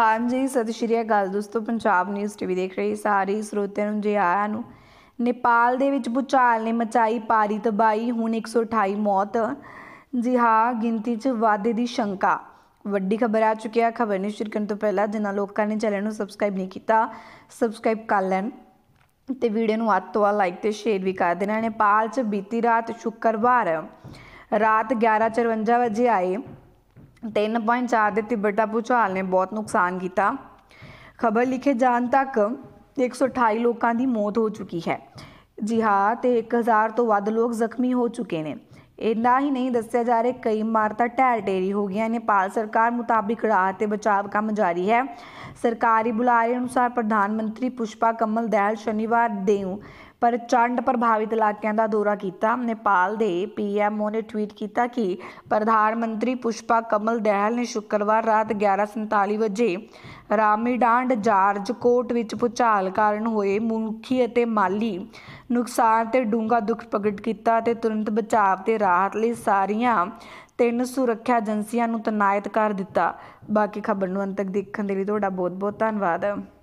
ਹਾਂਜੀ ਸਤਿ ਸ਼੍ਰੀ ਅਕਾਲ ਦੋਸਤੋ ਪੰਜਾਬ ਨਿਊਜ਼ ਟੀਵੀ ਦੇਖ ਰਹੇ ਸਾਰੇ ਸਰੋਤਿਆਂ ਨੂੰ ਜੀ ਆਇਆਂ ਨੂੰ ਨੇਪਾਲ ਦੇ ਵਿੱਚ ਭੂਚਾਲ ਨੇ ਮਚਾਈ ਪਾਰੀ ਤਬਾਈ ਹੁਣ 128 ਮੌਤ ਜੀ ਹਾਂ ਗਿਣਤੀ 'ਚ ਵਾਧੇ ਦੀ ਸ਼ੰਕਾ ਵੱਡੀ ਖਬਰ ਆ ਚੁੱਕੀ ਆ ਖਬਰ ਨਿਸ਼ਚਿਤ ਸ਼ੁਰੂ ਕਰਨ ਤੋਂ ਪਹਿਲਾਂ ਜਿਨ੍ਹਾਂ ਲੋਕਾਂ ਨੇ ਚੈਨਲ ਨੂੰ ਸਬਸਕ੍ਰਾਈਬ ਨਹੀਂ ਕੀਤਾ ਸਬਸਕ੍ਰਾਈਬ ਕਰ ਲੈਣ ਤੇ ਵੀਡੀਓ ਨੂੰ ਅੱਤ ਤੋਂ ਆ ਲਾਈਕ ਤੇ ਸ਼ੇਅਰ ਵੀ ਕਰ ਦੇਣਾ ਨੇਪਾਲ 'ਚ ਬੀਤੀ ਰਾਤ ਸ਼ੁੱਕਰਵਾਰ ਰਾਤ 11:54 ਵਜੇ ਆਏ 3.4 ਦੇ ਤਿੱਬਤਾ ਭੂਚਾਲ ਨੇ ਬਹੁਤ ਨੁਕਸਾਨ ਕੀਤਾ ਖਬਰ ਲਿਖੇ ਜਾਣ ਤੱਕ 128 ਲੋਕਾਂ ਦੀ ਮੌਤ ਹੋ ਚੁੱਕੀ ਹੈ ਜੀ ਹਾਂ ਤੇ 1000 ਤੋਂ ਵੱਧ ਲੋਕ ਜ਼ਖਮੀ ਹੋ ਚੁੱਕੇ ਨੇ ਇੰਨਾ ਹੀ ਨਹੀਂ ਦੱਸਿਆ ਜਾ ਰਿਹਾ ਕਈ ਇਮਾਰਤਾਂ ਢਹਿ ਢੇਰੀ ਹੋ ਗਈਆਂ ਨੇਪਾਲ ਸਰਕਾਰ ਮੁਤਾਬਿਕ ਰਾਹਤ ਤੇ ਬਚਾਅ ਕੰਮ ਜਾਰੀ ਹੈ ਸਰਕਾਰੀ ਬੁਲਾਰੇ ਅਨੁਸਾਰ ਪ੍ਰਧਾਨ ਮੰਤਰੀ ਪੁਸ਼ਪਾ ਕਮਲ ਦਹਿਲ ਸ਼ਨੀਵਾਰ ਦੇਉ ਪਰ ਚੰਡ ਪ੍ਰਭਾਵਿਤ ਇਲਾਕਿਆਂ ਦਾ ਦੌਰਾ ਕੀਤਾ ਨੇਪਾਲ ਦੇ ਪੀਐਮਓ ਨੇ ਟਵੀਟ ਕੀਤਾ ਕਿ ਪ੍ਰਧਾਨ ਮੰਤਰੀ ਪੁਸ਼ਪਾ ਕਮਲ ਦਹਿਲ ਨੇ ਸ਼ੁੱਕਰਵਾਰ ਰਾਤ 11:47 ਵਜੇ ਰਾਮੀਡਾਂਡ ਜਾਰਜ ਕੋਟ ਵਿੱਚ ਭੁਚਾਲ ਕਾਰਨ ਹੋਏ ਮਨੁੱਖੀ ਅਤੇ ਮਾਲੀ ਨੁਕਸਾਨ ਤੇ ਡੂੰਗਾ ਦੁੱਖ ਪ੍ਰਗਟ ਕੀਤਾ ਅਤੇ ਤੁਰੰਤ ਬਚਾਅ ਤੇ ਰਾਹਤ ਲਈ ਸਾਰੀਆਂ ਤਿੰਨ ਸੁਰੱਖਿਆ ਏਜੰਸੀਆਂ ਨੂੰ ਤਨਾਇਤ ਕਰ ਦਿੱਤਾ ਬਾਕੀ ਖਬਰ ਨੂੰ ਅੰਤ ਤੱਕ ਦੇਖਣ ਦੇ ਲਈ ਤੁਹਾਡਾ ਬਹੁਤ ਬਹੁਤ ਧੰਨਵਾਦ